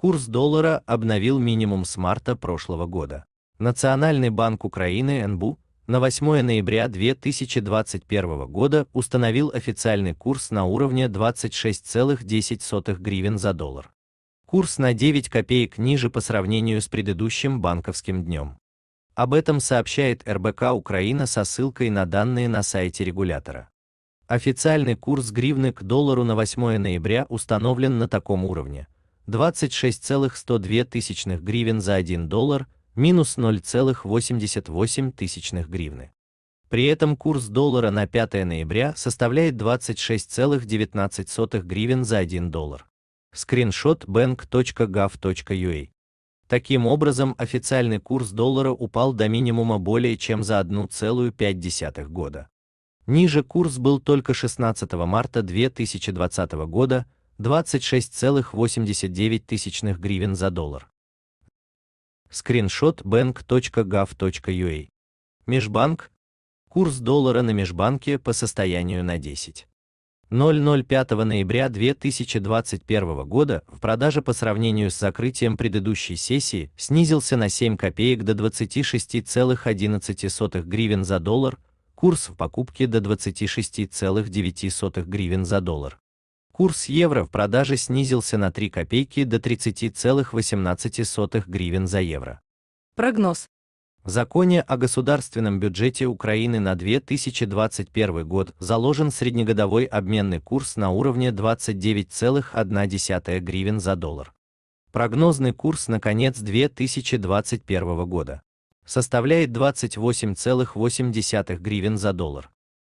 Курс доллара обновил минимум с марта прошлого года. Национальный банк Украины НБУ на 8 ноября 2021 года установил официальный курс на уровне 26,10 гривен за доллар. Курс на 9 копеек ниже по сравнению с предыдущим банковским днем. Об этом сообщает РБК Украина со ссылкой на данные на сайте регулятора. Официальный курс гривны к доллару на 8 ноября установлен на таком уровне – 26,102 гривен за 1 доллар, минус 0,88 тысячных гривны. При этом курс доллара на 5 ноября составляет 26,19 гривен за 1 доллар. Скриншот bank.gov.ua Таким образом, официальный курс доллара упал до минимума более чем за 1,5 года. Ниже курс был только 16 марта 2020 года, 26,89 гривен за доллар. Скриншот bank.gov.ua. Межбанк. Курс доллара на межбанке по состоянию на 10. 005 ноября 2021 года в продаже по сравнению с закрытием предыдущей сессии снизился на 7 копеек до 26,11 гривен за доллар, курс в покупке до 26,9 гривен за доллар. Курс евро в продаже снизился на 3 копейки до 30,18 гривен за евро. Прогноз. В законе о государственном бюджете Украины на 2021 год заложен среднегодовой обменный курс на уровне 29,1 гривен за доллар. Прогнозный курс на конец 2021 года составляет 28,8 гривен за доллар.